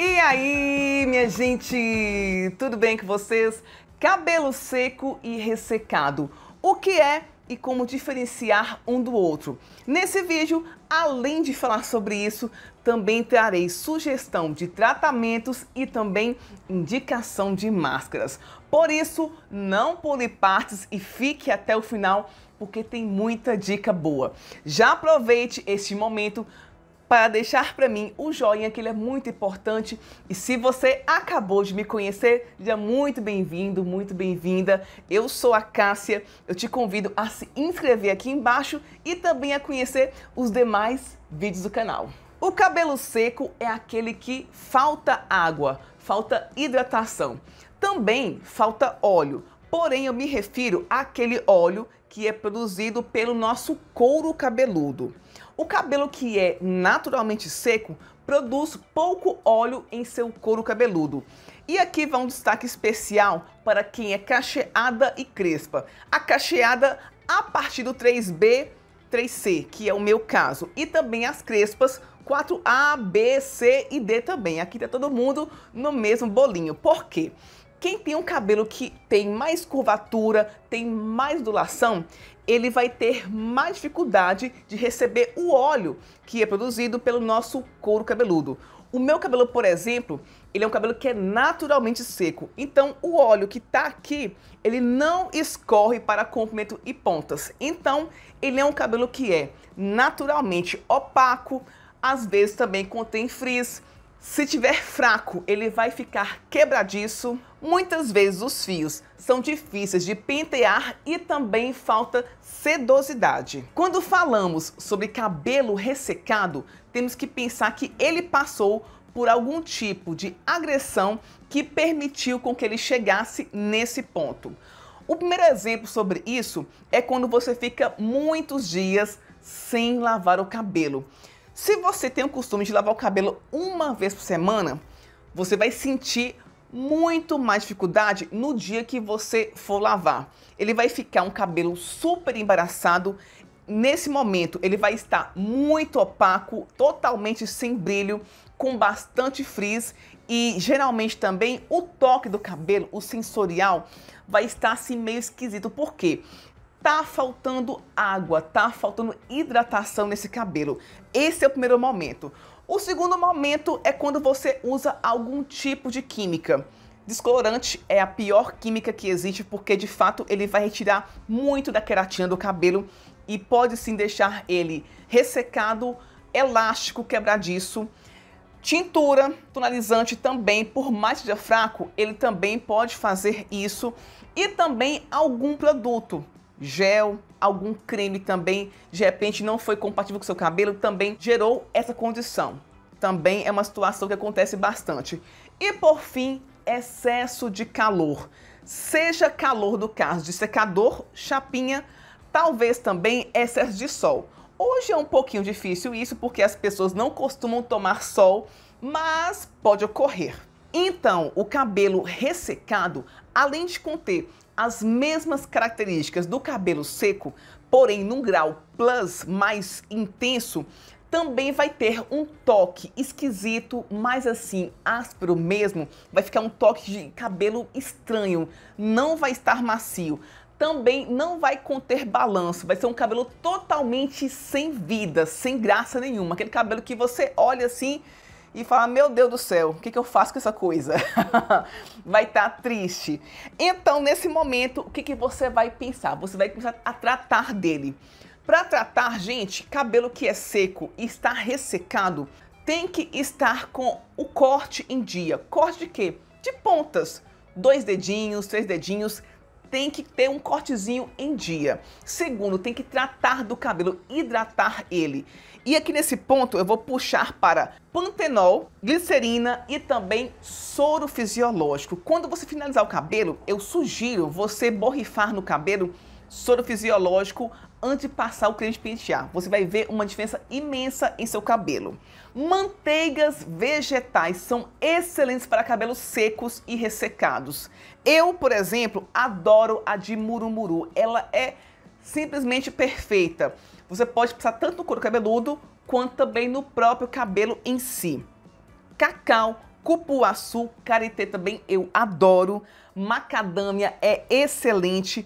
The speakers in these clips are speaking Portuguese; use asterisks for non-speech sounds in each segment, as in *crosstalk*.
E aí, minha gente, tudo bem com vocês? Cabelo seco e ressecado. O que é e como diferenciar um do outro. Nesse vídeo, além de falar sobre isso, também trarei sugestão de tratamentos e também indicação de máscaras. Por isso, não pule partes e fique até o final, porque tem muita dica boa. Já aproveite este momento para deixar para mim o joinha, que ele é muito importante. E se você acabou de me conhecer, seja muito bem-vindo, muito bem-vinda. Eu sou a Cássia, eu te convido a se inscrever aqui embaixo e também a conhecer os demais vídeos do canal. O cabelo seco é aquele que falta água, falta hidratação. Também falta óleo, porém eu me refiro àquele óleo que é produzido pelo nosso couro cabeludo. O cabelo que é naturalmente seco produz pouco óleo em seu couro cabeludo. E aqui vai um destaque especial para quem é cacheada e crespa. A cacheada a partir do 3B, 3C, que é o meu caso, e também as crespas 4A, B, C e D também. Aqui tá todo mundo no mesmo bolinho. Por quê? Quem tem um cabelo que tem mais curvatura, tem mais ondulação, ele vai ter mais dificuldade de receber o óleo que é produzido pelo nosso couro cabeludo. O meu cabelo, por exemplo, ele é um cabelo que é naturalmente seco. Então, o óleo que está aqui, ele não escorre para comprimento e pontas. Então, ele é um cabelo que é naturalmente opaco, às vezes também contém frizz, se tiver fraco, ele vai ficar quebradiço. Muitas vezes os fios são difíceis de pentear e também falta sedosidade. Quando falamos sobre cabelo ressecado, temos que pensar que ele passou por algum tipo de agressão que permitiu com que ele chegasse nesse ponto. O primeiro exemplo sobre isso é quando você fica muitos dias sem lavar o cabelo. Se você tem o costume de lavar o cabelo uma vez por semana, você vai sentir muito mais dificuldade no dia que você for lavar. Ele vai ficar um cabelo super embaraçado. Nesse momento, ele vai estar muito opaco, totalmente sem brilho, com bastante frizz e geralmente também o toque do cabelo, o sensorial, vai estar assim meio esquisito. Por quê? Tá faltando água, tá faltando hidratação nesse cabelo. Esse é o primeiro momento. O segundo momento é quando você usa algum tipo de química. Descolorante é a pior química que existe porque de fato ele vai retirar muito da queratina do cabelo e pode sim deixar ele ressecado, elástico, quebradiço. Tintura, tonalizante também, por mais que seja fraco, ele também pode fazer isso. E também algum produto, gel, algum creme também, de repente não foi compatível com seu cabelo, também gerou essa condição. Também é uma situação que acontece bastante. E por fim, excesso de calor. Seja calor do caso de secador, chapinha, talvez também excesso de sol. Hoje é um pouquinho difícil isso porque as pessoas não costumam tomar sol, mas pode ocorrer. Então, o cabelo ressecado, além de conter as mesmas características do cabelo seco, porém num grau plus mais intenso, também vai ter um toque esquisito, mas assim, áspero mesmo. Vai ficar um toque de cabelo estranho, não vai estar macio. Também não vai conter balanço, vai ser um cabelo totalmente sem vida, sem graça nenhuma. Aquele cabelo que você olha assim e falar: Meu Deus do céu, o que, que eu faço com essa coisa? *laughs* vai estar tá triste. Então, nesse momento, o que, que você vai pensar? Você vai começar a tratar dele. Para tratar, gente, cabelo que é seco e está ressecado tem que estar com o corte em dia. Corte de quê? De pontas. Dois dedinhos, três dedinhos tem que ter um cortezinho em dia. Segundo, tem que tratar do cabelo, hidratar ele. E aqui nesse ponto eu vou puxar para pantenol, glicerina e também soro fisiológico. Quando você finalizar o cabelo, eu sugiro você borrifar no cabelo soro fisiológico antes de passar o creme de pentear. Você vai ver uma diferença imensa em seu cabelo. Manteigas vegetais são excelentes para cabelos secos e ressecados. Eu, por exemplo, adoro a de murumuru. Ela é simplesmente perfeita. Você pode passar tanto no couro cabeludo quanto também no próprio cabelo em si. Cacau, cupuaçu, karité também eu adoro. Macadâmia é excelente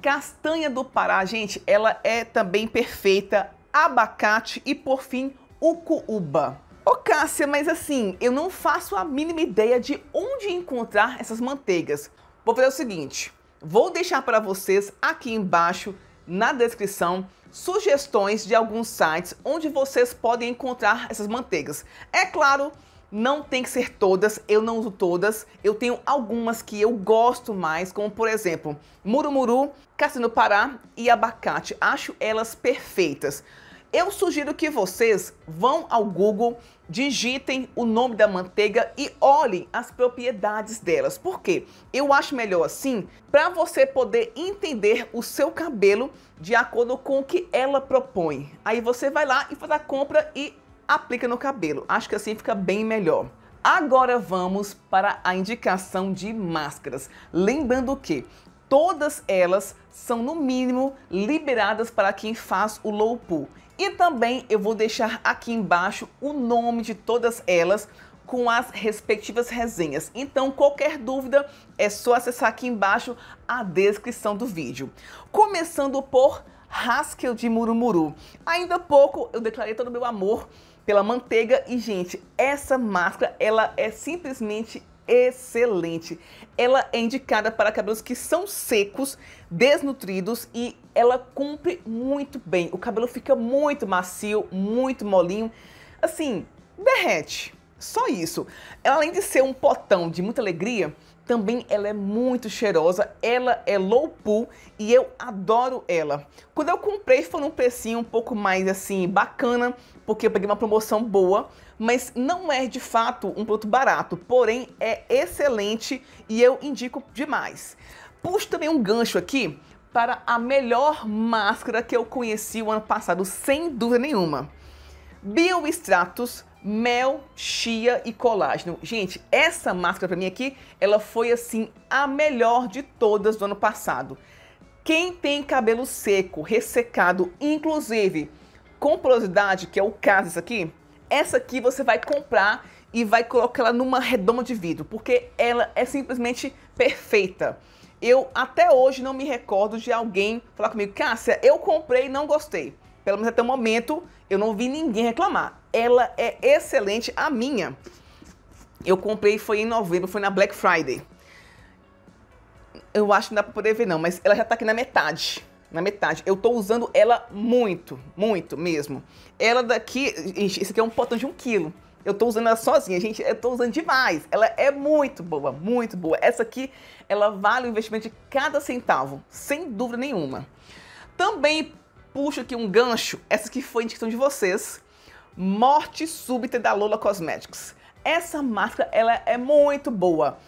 Castanha do Pará, gente, ela é também perfeita. Abacate e, por fim, ucuúba. Ô Cássia, mas assim, eu não faço a mínima ideia de onde encontrar essas manteigas. Vou fazer o seguinte, vou deixar para vocês aqui embaixo na descrição sugestões de alguns sites onde vocês podem encontrar essas manteigas. É claro não tem que ser todas, eu não uso todas. Eu tenho algumas que eu gosto mais, como por exemplo, murumuru, cassino pará e abacate. Acho elas perfeitas. Eu sugiro que vocês vão ao Google, digitem o nome da manteiga e olhem as propriedades delas. Por quê? Eu acho melhor assim para você poder entender o seu cabelo de acordo com o que ela propõe. Aí você vai lá e faz a compra e aplica no cabelo. Acho que assim fica bem melhor. Agora vamos para a indicação de máscaras. Lembrando que todas elas são no mínimo liberadas para quem faz o low pull E também eu vou deixar aqui embaixo o nome de todas elas com as respectivas resenhas. Então, qualquer dúvida é só acessar aqui embaixo a descrição do vídeo. Começando por Haskell de Murumuru. Ainda há pouco eu declarei todo o meu amor pela manteiga. E, gente, essa máscara, ela é simplesmente excelente. Ela é indicada para cabelos que são secos, desnutridos e ela cumpre muito bem. O cabelo fica muito macio, muito molinho, assim, derrete. Só isso. Ela, além de ser um potão de muita alegria, também ela é muito cheirosa, ela é low pool e eu adoro ela. Quando eu comprei foi num precinho um pouco mais assim bacana, porque eu peguei uma promoção boa, mas não é de fato um produto barato, porém é excelente e eu indico demais. Puxo também um gancho aqui para a melhor máscara que eu conheci o ano passado, sem dúvida nenhuma bioextratos, mel, chia e colágeno. Gente, essa máscara para mim aqui, ela foi assim a melhor de todas do ano passado. Quem tem cabelo seco, ressecado, inclusive com porosidade, que é o caso isso aqui, essa aqui você vai comprar e vai colocar ela numa redoma de vidro, porque ela é simplesmente perfeita. Eu até hoje não me recordo de alguém falar comigo, Cássia, eu comprei e não gostei pelo menos até o momento, eu não vi ninguém reclamar. Ela é excelente, a minha. Eu comprei foi em novembro, foi na Black Friday. Eu acho que não dá pra poder ver não, mas ela já tá aqui na metade. Na metade. Eu tô usando ela muito, muito mesmo. Ela daqui, gente, esse aqui é um potão de um quilo. Eu tô usando ela sozinha, gente, eu tô usando demais. Ela é muito boa, muito boa. Essa aqui, ela vale o investimento de cada centavo, sem dúvida nenhuma. Também puxo aqui um gancho, essa que foi a indicação de vocês, Morte Súbita da Lola Cosmetics. Essa máscara, ela é muito boa.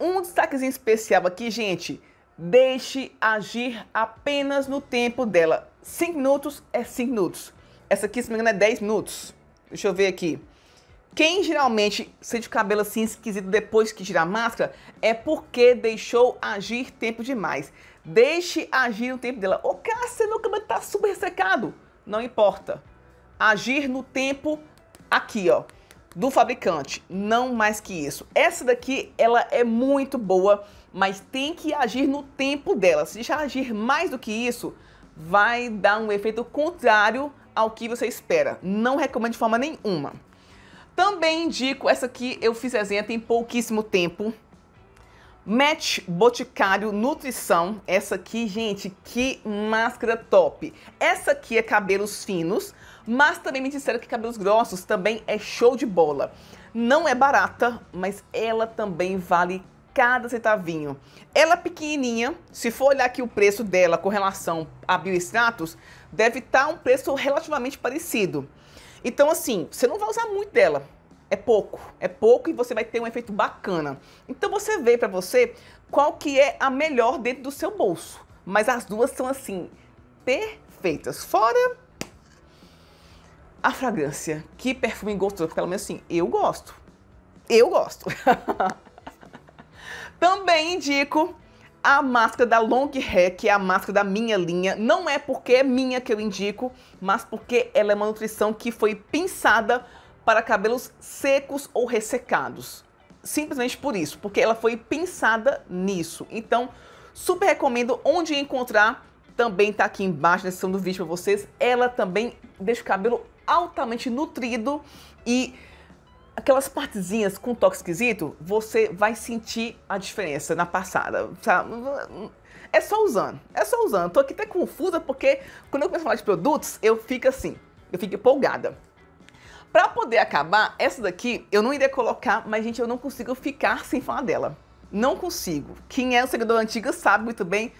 Um destaquezinho especial aqui, gente, deixe agir apenas no tempo dela. 5 minutos é 5 minutos. Essa aqui, se não me engano, é 10 minutos. Deixa eu ver aqui. Quem geralmente sente o cabelo assim esquisito depois que tira a máscara é porque deixou agir tempo demais. Deixe agir no tempo dela. Ô, cara, você meu cabelo tá super secado. Não importa. Agir no tempo aqui, ó, do fabricante. Não mais que isso. Essa daqui, ela é muito boa, mas tem que agir no tempo dela. Se deixar agir mais do que isso, vai dar um efeito contrário ao que você espera. Não recomendo de forma nenhuma. Também indico, essa aqui eu fiz resenha tem pouquíssimo tempo. Match Boticário Nutrição. Essa aqui, gente, que máscara top. Essa aqui é cabelos finos, mas também me disseram que cabelos grossos também é show de bola. Não é barata, mas ela também vale cada centavinho. Ela é pequenininha, se for olhar aqui o preço dela com relação a bioextratos, deve estar tá um preço relativamente parecido. Então, assim, você não vai usar muito dela é pouco. É pouco e você vai ter um efeito bacana. Então você vê para você qual que é a melhor dentro do seu bolso. Mas as duas são assim perfeitas. Fora a fragrância. Que perfume gostoso, pelo menos assim, eu gosto. Eu gosto. *laughs* Também indico a máscara da Long Hair, que é a máscara da minha linha. Não é porque é minha que eu indico, mas porque ela é uma nutrição que foi pensada para cabelos secos ou ressecados. Simplesmente por isso, porque ela foi pensada nisso. Então, super recomendo onde encontrar. Também está aqui embaixo na descrição do vídeo para vocês. Ela também deixa o cabelo altamente nutrido e aquelas partezinhas com toque esquisito, você vai sentir a diferença na passada. Sabe? É só usando, é só usando. Tô aqui até confusa porque quando eu começo a falar de produtos, eu fico assim, eu fico empolgada. Pra poder acabar, essa daqui eu não iria colocar, mas gente, eu não consigo ficar sem falar dela. Não consigo. Quem é o seguidor antigo sabe muito bem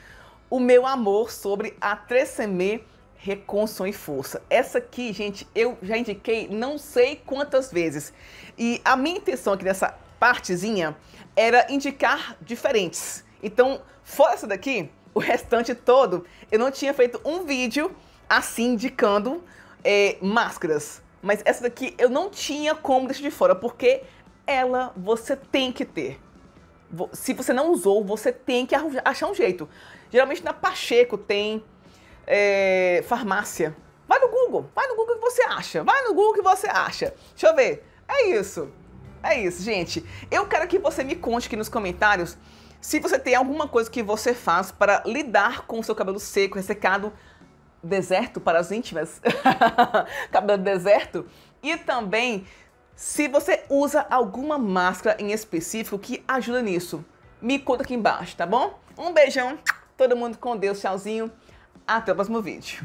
o meu amor sobre a 3CM Reconstrução e Força. Essa aqui, gente, eu já indiquei não sei quantas vezes. E a minha intenção aqui nessa partezinha era indicar diferentes. Então, fora essa daqui, o restante todo, eu não tinha feito um vídeo assim indicando é, máscaras. Mas essa daqui eu não tinha como deixar de fora, porque ela você tem que ter. Se você não usou, você tem que achar um jeito. Geralmente na Pacheco tem é, farmácia. Vai no Google, vai no Google que você acha. Vai no Google que você acha. Deixa eu ver. É isso. É isso, gente. Eu quero que você me conte aqui nos comentários se você tem alguma coisa que você faz para lidar com o seu cabelo seco, ressecado, deserto para as íntimas, *laughs* cabelo deserto, e também se você usa alguma máscara em específico que ajuda nisso. Me conta aqui embaixo, tá bom? Um beijão, todo mundo com Deus, tchauzinho, até o próximo vídeo.